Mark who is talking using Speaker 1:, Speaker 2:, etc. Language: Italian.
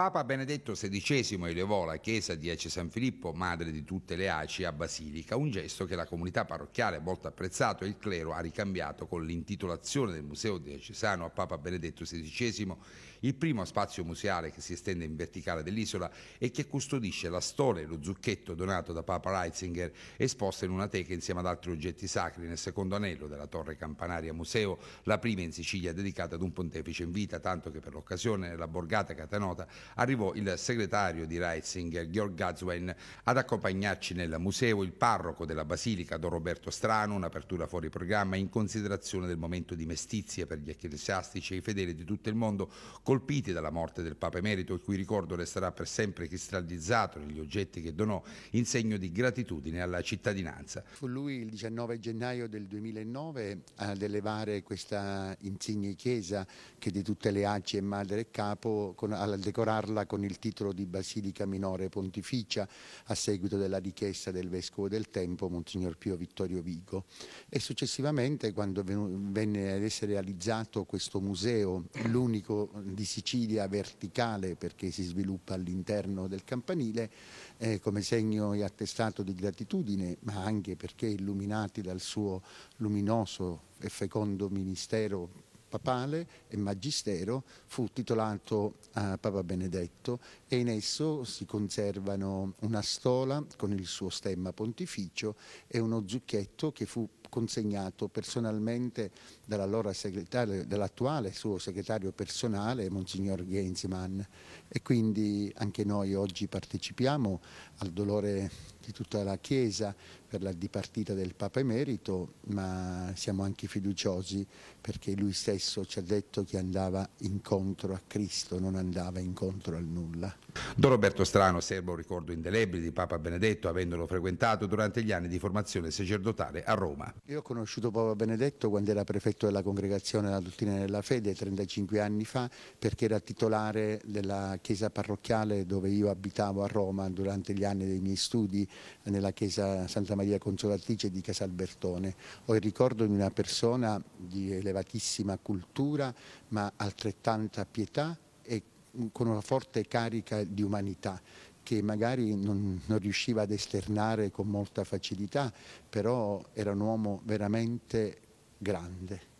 Speaker 1: Papa Benedetto XVI elevò la chiesa di Ace San Filippo, madre di tutte le ACI, a Basilica, un gesto che la comunità parrocchiale molto apprezzato e il clero ha ricambiato con l'intitolazione del Museo Diocesano a Papa Benedetto XVI, il primo spazio museale che si estende in verticale dell'isola e che custodisce la stola e lo zucchetto donato da Papa Reitzinger, esposto in una teca insieme ad altri oggetti sacri nel secondo anello della torre campanaria museo, la prima in Sicilia dedicata ad un pontefice in vita, tanto che per l'occasione nella borgata catanota arrivò il segretario di Reitzinger, Georg Gazwen, ad accompagnarci nel museo il parroco della Basilica, Don Roberto Strano, un'apertura fuori programma in considerazione del momento di mestizia per gli ecclesiastici e i fedeli di tutto il mondo colpiti dalla morte del Papa Emerito, il cui ricordo resterà per sempre cristallizzato negli oggetti che donò in segno di gratitudine alla cittadinanza.
Speaker 2: Fu lui il 19 gennaio del 2009 ad elevare questa insigne chiesa che di tutte le acci è madre e capo con, al decorato parla con il titolo di Basilica Minore Pontificia a seguito della richiesta del Vescovo del Tempo, Monsignor Pio Vittorio Vigo. E successivamente, quando venne ad essere realizzato questo museo, l'unico di Sicilia verticale perché si sviluppa all'interno del campanile, eh, come segno e attestato di gratitudine, ma anche perché illuminati dal suo luminoso e fecondo ministero papale e magistero fu titolato a eh, Papa Benedetto e in esso si conservano una stola con il suo stemma pontificio e uno zucchetto che fu consegnato personalmente dall'attuale suo segretario personale, Monsignor Genziman. E quindi anche noi oggi partecipiamo al dolore di tutta la Chiesa per la dipartita del Papa Emerito, ma siamo anche fiduciosi perché lui stesso ci ha detto che andava incontro a Cristo, non andava incontro al nulla.
Speaker 1: Don Roberto Strano serva un ricordo indelebile di Papa Benedetto, avendolo frequentato durante gli anni di formazione sacerdotale a Roma.
Speaker 2: Io ho conosciuto Papa Benedetto quando era prefetto della Congregazione della Dottrina della Fede 35 anni fa, perché era titolare della chiesa parrocchiale dove io abitavo a Roma durante gli anni dei miei studi nella chiesa Santa Maria Consolatrice di Casalbertone. Ho il ricordo di una persona di elevatissima cultura ma altrettanta pietà e con una forte carica di umanità che magari non, non, riusciva ad esternare con molta facilità, però era un uomo veramente grande.